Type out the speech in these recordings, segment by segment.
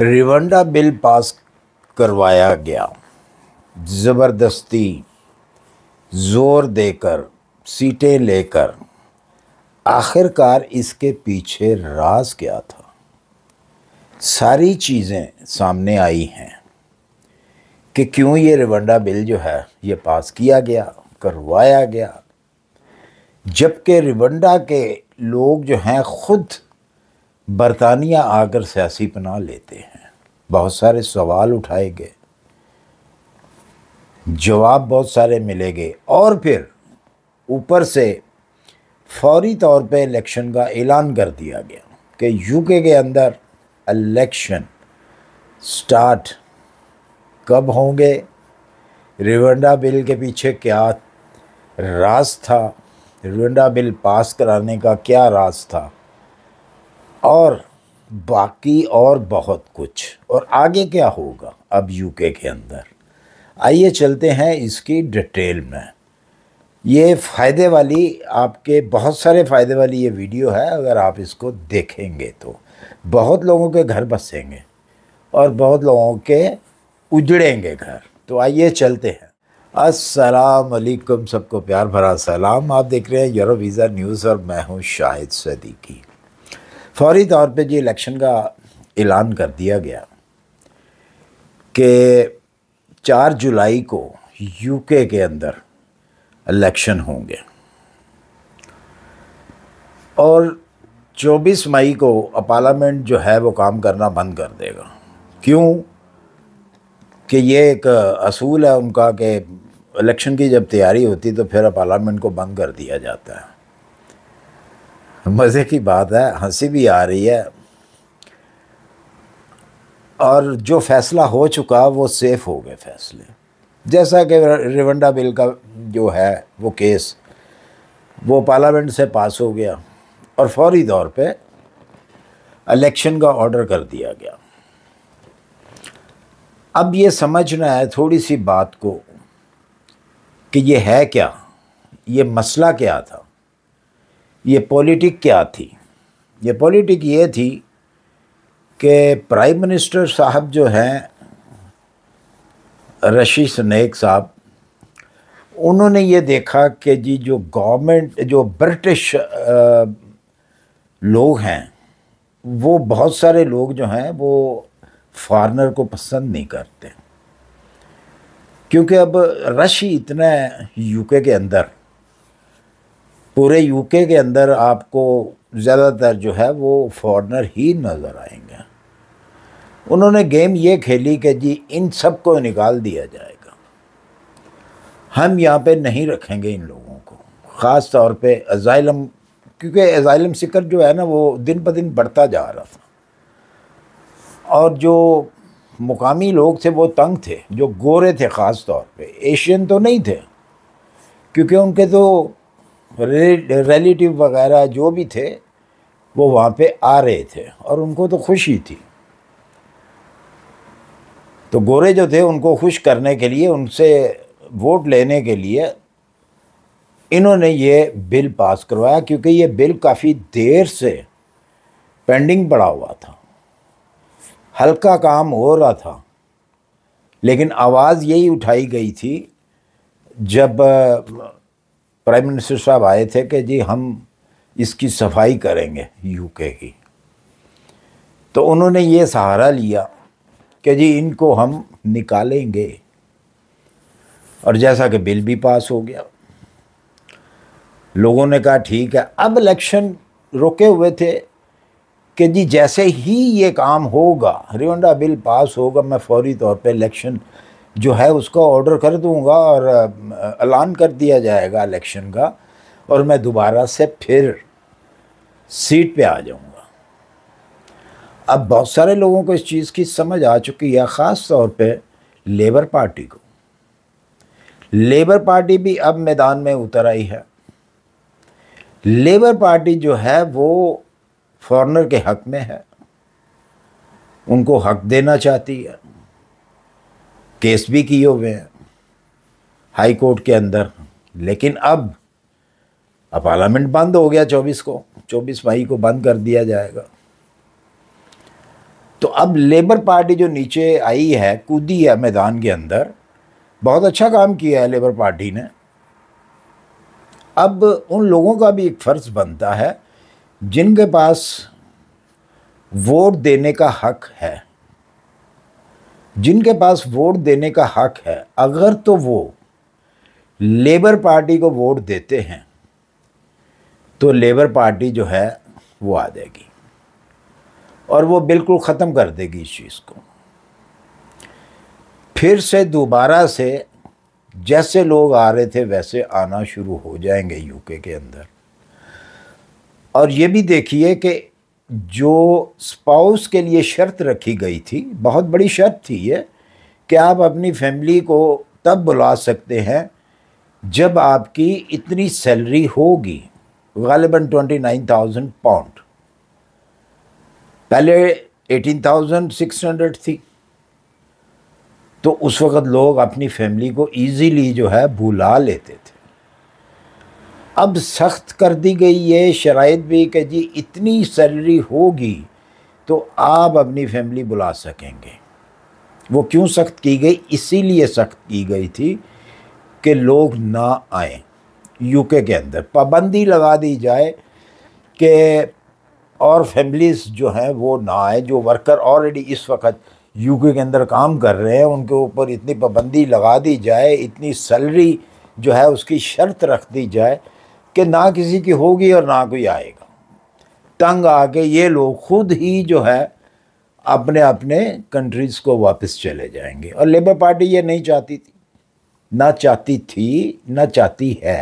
रिवंडा bill pass करवाया गया ज़बरदस्ती ज़ोर देकर सीटें लेकर आखिरकार इसके पीछे राज क्या था सारी चीज़ें सामने आई हैं कि क्यों ये रिवंडा बिल जो है ये पास किया गया करवाया गया जबकि रिवंडा के लोग जो हैं ख़ुद बरतानिया आकर सियासी पनाह लेते हैं बहुत सारे सवाल उठाए गए जवाब बहुत सारे मिले गए और फिर ऊपर से फौरी तौर पे इलेक्शन का ऐलान कर दिया गया कि यूके के अंदर इलेक्शन स्टार्ट कब होंगे रिवंडा बिल के पीछे क्या राज था रिवंडा बिल पास कराने का क्या राज था और बाकी और बहुत कुछ और आगे क्या होगा अब यूके के अंदर आइए चलते हैं इसकी डिटेल में ये फ़ायदे वाली आपके बहुत सारे फ़ायदे वाली ये वीडियो है अगर आप इसको देखेंगे तो बहुत लोगों के घर बसेंगे और बहुत लोगों के उजड़ेंगे घर तो आइए चलते हैं अस्सलाम वालेकुम सबको प्यार भरा सलाम आप देख रहे हैं यूरो वीज़ा न्यूज़ और मैं हूँ शाहिद सदीकी फौरी तौर पे जी इलेक्शन का ऐलान कर दिया गया कि चार जुलाई को यूके के अंदर इलेक्शन होंगे और 24 मई को पार्लियामेंट जो है वो काम करना बंद कर देगा क्यों कि ये एक असूल है उनका कि इलेक्शन की जब तैयारी होती तो फिर पार्लियामेंट को बंद कर दिया जाता है मज़े की बात है हंसी भी आ रही है और जो फैसला हो चुका वो सेफ़ हो गए फैसले जैसा कि रिवंडा बिल का जो है वो केस वो पार्लियामेंट से पास हो गया और फौरी तौर पे इलेक्शन का ऑर्डर कर दिया गया अब ये समझना है थोड़ी सी बात को कि ये है क्या ये मसला क्या था ये पॉलिटिक क्या थी ये पॉलिटिक ये थी कि प्राइम मिनिस्टर साहब जो हैं रशी सनेक साहब उन्होंने ये देखा कि जी जो गवर्नमेंट जो ब्रिटिश लोग हैं वो बहुत सारे लोग जो हैं वो फॉरनर को पसंद नहीं करते क्योंकि अब रशी इतना यूके के अंदर पूरे यूके के अंदर आपको ज़्यादातर जो है वो फॉरनर ही नज़र आएंगे उन्होंने गेम ये खेली कि जी इन सब को निकाल दिया जाएगा हम यहाँ पे नहीं रखेंगे इन लोगों को ख़ास तौर पे अजाइलम क्योंकि अजाइलम सिकर जो है ना वो दिन ब दिन बढ़ता जा रहा था और जो मुकामी लोग थे वो तंग थे जो गोरे थे ख़ास तौर पे एशियन तो नहीं थे क्योंकि उनके तो रिलेटिव वगैरह जो भी थे वो वहाँ पे आ रहे थे और उनको तो खुशी थी तो गोरे जो थे उनको खुश करने के लिए उनसे वोट लेने के लिए इन्होंने ये बिल पास करवाया क्योंकि ये बिल काफ़ी देर से पेंडिंग पड़ा हुआ था हल्का काम हो रहा था लेकिन आवाज़ यही उठाई गई थी जब प्राइम मिनिस्टर साहब आए थे कि जी हम इसकी सफाई करेंगे यूके की तो उन्होंने ये सहारा लिया कि जी इनको हम निकालेंगे और जैसा कि बिल भी पास हो गया लोगों ने कहा ठीक है अब इलेक्शन रुके हुए थे कि जी जैसे ही ये काम होगा रिवंडा बिल पास होगा मैं फौरी तौर पे इलेक्शन जो है उसका ऑर्डर कर दूंगा और ऐलान कर दिया जाएगा इलेक्शन का और मैं दोबारा से फिर सीट पे आ जाऊंगा अब बहुत सारे लोगों को इस चीज़ की समझ आ चुकी है ख़ास तौर पे लेबर पार्टी को लेबर पार्टी भी अब मैदान में उतर आई है लेबर पार्टी जो है वो फॉरेनर के हक में है उनको हक देना चाहती है केस भी किए हुए हैं हाई कोर्ट के अंदर लेकिन अब अब पार्लियामेंट बंद हो गया चौबीस को चौबीस मई को बंद कर दिया जाएगा तो अब लेबर पार्टी जो नीचे आई है कूदी है मैदान के अंदर बहुत अच्छा काम किया है लेबर पार्टी ने अब उन लोगों का भी एक फ़र्ज़ बनता है जिनके पास वोट देने का हक है जिनके पास वोट देने का हक है अगर तो वो लेबर पार्टी को वोट देते हैं तो लेबर पार्टी जो है वो आ जाएगी और वो बिल्कुल ख़त्म कर देगी इस चीज़ को फिर से दोबारा से जैसे लोग आ रहे थे वैसे आना शुरू हो जाएंगे यूके के अंदर और ये भी देखिए कि जो स्पाउस के लिए शर्त रखी गई थी बहुत बड़ी शर्त थी ये कि आप अपनी फैमिली को तब बुला सकते हैं जब आपकी इतनी सैलरी होगी गालिबा ट्वेंटी नाइन थाउजेंड पाउंड पहले एटीन थाउजेंड सिक्स हंड्रेड थी तो उस वक़्त लोग अपनी फैमिली को इजीली जो है भुला लेते थे अब सख्त कर दी गई है शराइ भी कि जी इतनी सैलरी होगी तो आप अपनी फैमिली बुला सकेंगे वो क्यों सख्त की गई इसीलिए सख्त की गई थी कि लोग ना आए यूके के अंदर पाबंदी लगा दी जाए कि और फैमिलीज़ जो हैं वो ना आए जो वर्कर ऑलरेडी इस वक्त यूके के अंदर काम कर रहे हैं उनके ऊपर इतनी पाबंदी लगा दी जाए इतनी सैलरी जो है उसकी शर्त रख दी जाए कि ना किसी की होगी और ना कोई आएगा तंग आके ये लोग खुद ही जो है अपने अपने कंट्रीज़ को वापस चले जाएंगे और लेबर पार्टी ये नहीं चाहती थी ना चाहती थी ना चाहती है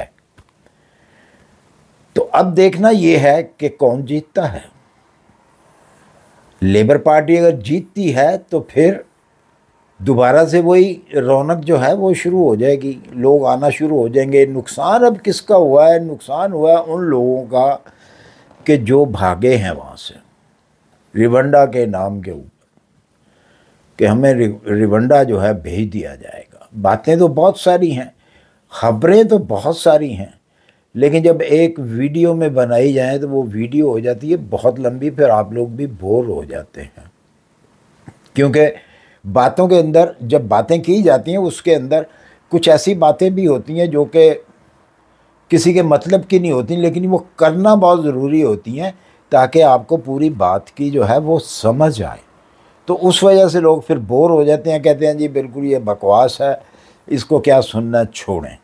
तो अब देखना ये है कि कौन जीतता है लेबर पार्टी अगर जीतती है तो फिर दोबारा से वही रौनक जो है वो शुरू हो जाएगी लोग आना शुरू हो जाएंगे नुकसान अब किसका हुआ है नुकसान हुआ है उन लोगों का कि जो भागे हैं वहाँ से रिवंडा के नाम के ऊपर कि हमें रिवंडा जो है भेज दिया जाएगा बातें तो बहुत सारी हैं खबरें तो बहुत सारी हैं लेकिन जब एक वीडियो में बनाई जाए तो वो वीडियो हो जाती है बहुत लंबी फिर आप लोग भी बोर हो जाते हैं क्योंकि बातों के अंदर जब बातें की जाती हैं उसके अंदर कुछ ऐसी बातें भी होती हैं जो कि किसी के मतलब की नहीं होती लेकिन वो करना बहुत ज़रूरी होती हैं ताकि आपको पूरी बात की जो है वो समझ आए तो उस वजह से लोग फिर बोर हो जाते हैं कहते हैं जी बिल्कुल ये बकवास है इसको क्या सुनना छोड़ें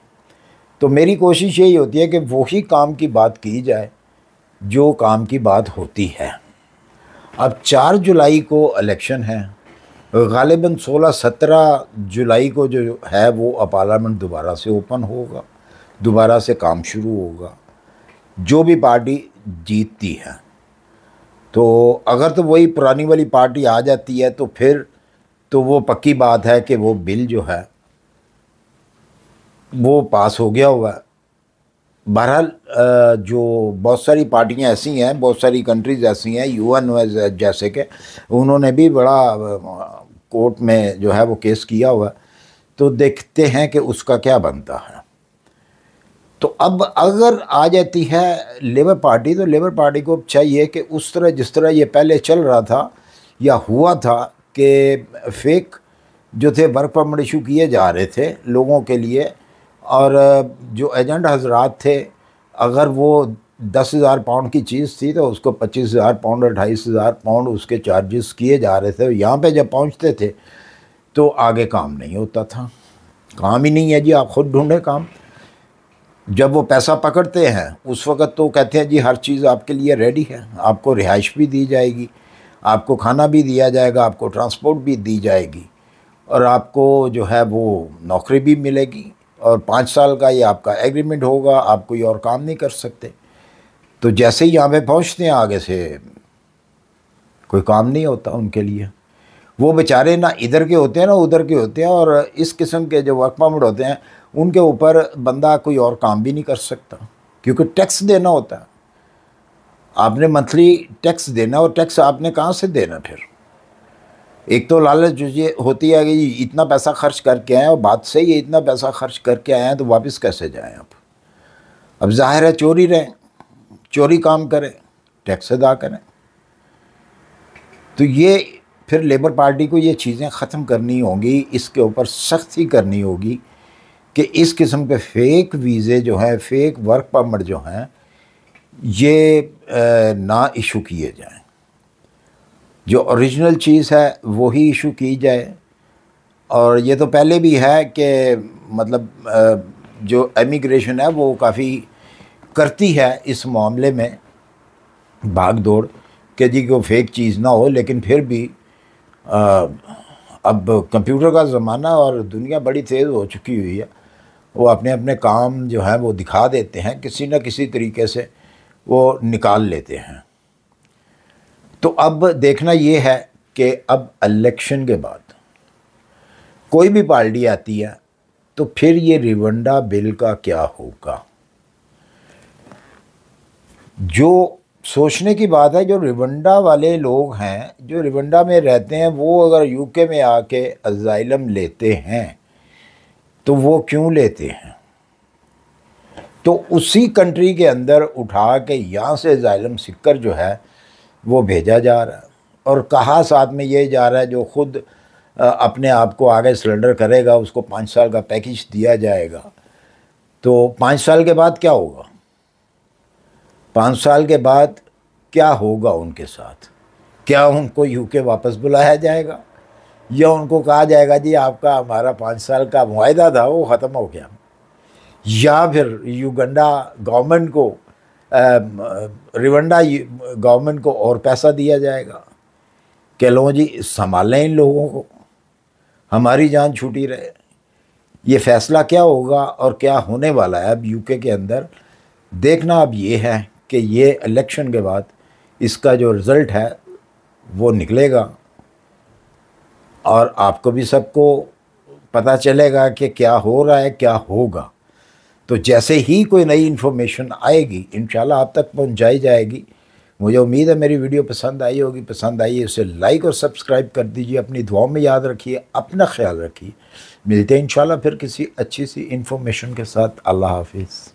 तो मेरी कोशिश यही होती है कि वही काम की बात की जाए जो काम की बात होती है अब चार जुलाई को इलेक्शन है गालिबा सोलह सत्रह जुलाई को जो है वो पार्लियामेंट दोबारा से ओपन होगा दोबारा से काम शुरू होगा जो भी पार्टी जीतती है तो अगर तो वही पुरानी वाली पार्टी आ जाती है तो फिर तो वो पक्की बात है कि वो बिल जो है वो पास हो गया हुआ है बहरहाल जो बहुत सारी पार्टियां ऐसी हैं बहुत सारी कंट्रीज़ ऐसी हैं यूएन जैसे के उन्होंने भी बड़ा कोर्ट में जो है वो केस किया हुआ तो देखते हैं कि उसका क्या बनता है तो अब अगर आ जाती है लेबर पार्टी तो लेबर पार्टी को चाहिए कि उस तरह जिस तरह ये पहले चल रहा था या हुआ था कि फेक जो थे वर्क परमिट इशू किए जा रहे थे लोगों के लिए और जो एजेंट हजरात थे अगर वो दस हज़ार पाउंड की चीज़ थी तो उसको पच्चीस हज़ार पाउंड अट्ठाईस हज़ार पाउंड उसके चार्जेस किए जा रहे थे यहाँ पे जब पहुँचते थे तो आगे काम नहीं होता था काम ही नहीं है जी आप खुद ढूंढे काम जब वो पैसा पकड़ते हैं उस वक़्त तो कहते हैं जी हर चीज़ आपके लिए रेडी है आपको रिहाइश भी दी जाएगी आपको खाना भी दिया जाएगा आपको ट्रांसपोर्ट भी दी जाएगी और आपको जो है वो नौकरी भी मिलेगी और पाँच साल का ये आपका एग्रीमेंट होगा आप कोई और काम नहीं कर सकते तो जैसे ही यहाँ पे पहुँचते हैं आगे से कोई काम नहीं होता उनके लिए वो बेचारे ना इधर के होते हैं ना उधर के होते हैं और इस किस्म के जो वर्क परमिट होते हैं उनके ऊपर बंदा कोई और काम भी नहीं कर सकता क्योंकि टैक्स देना होता है आपने मंथली टैक्स देना और टैक्स आपने कहाँ से देना फिर एक तो लालच ये होती है कि इतना पैसा खर्च करके आए और बात से ही इतना पैसा खर्च करके आए हैं तो वापस कैसे जाएं आप अब जाहिर है चोरी रहें चोरी काम करें टैक्स अदा करें तो ये फिर लेबर पार्टी को ये चीज़ें ख़त्म करनी होंगी इसके ऊपर सख्ती करनी होगी कि इस किस्म के फेक वीज़े जो हैं फेक वर्क परमिट जो हैं ये ना इशू किए जाएँ जो ओरिजिनल चीज़ है वो ही इशू की जाए और ये तो पहले भी है कि मतलब जो एमिग्रेशन है वो काफ़ी करती है इस मामले में भाग दौड़ कि जी को फेक चीज़ ना हो लेकिन फिर भी आ, अब कंप्यूटर का ज़माना और दुनिया बड़ी तेज़ हो चुकी हुई है वो अपने अपने काम जो है वो दिखा देते हैं किसी न किसी तरीके से वो निकाल लेते हैं तो अब देखना ये है कि अब इलेक्शन के बाद कोई भी पार्टी आती है तो फिर ये रिवंडा बिल का क्या होगा जो सोचने की बात है जो रिवंडा वाले लोग हैं जो रिवंडा में रहते हैं वो अगर यूके में आके अजाइलम लेते हैं तो वो क्यों लेते हैं तो उसी कंट्री के अंदर उठा के यहाँ से जाइलम सिक्कर जो है वो भेजा जा रहा है और कहा साथ में ये जा रहा है जो खुद अपने आप को आगे सिलेंडर करेगा उसको पाँच साल का पैकेज दिया जाएगा तो पाँच साल के बाद क्या होगा पाँच साल के बाद क्या होगा उनके साथ क्या उनको यूके वापस बुलाया जाएगा या उनको कहा जाएगा जी आपका हमारा पाँच साल का माहदा था वो ख़त्म हो गया या फिर युगंडा गवर्नमेंट को रिवंडा गवर्नमेंट को और पैसा दिया जाएगा कह लो जी संभालें इन लोगों को हमारी जान छूटी रहे ये फैसला क्या होगा और क्या होने वाला है अब यूके के अंदर देखना अब ये है कि ये इलेक्शन के बाद इसका जो रिज़ल्ट है वो निकलेगा और आपको भी सबको पता चलेगा कि क्या हो रहा है क्या होगा तो जैसे ही कोई नई इन्फॉर्मेशन आएगी इन आप तक पहुँचाई जाएगी मुझे उम्मीद है मेरी वीडियो पसंद आई होगी पसंद आई है उसे लाइक और सब्सक्राइब कर दीजिए अपनी दुआओं में याद रखिए अपना ख्याल रखिए मिलते हैं इन फिर किसी अच्छी सी इन्फॉर्मेशन के साथ अल्लाह हाफिज़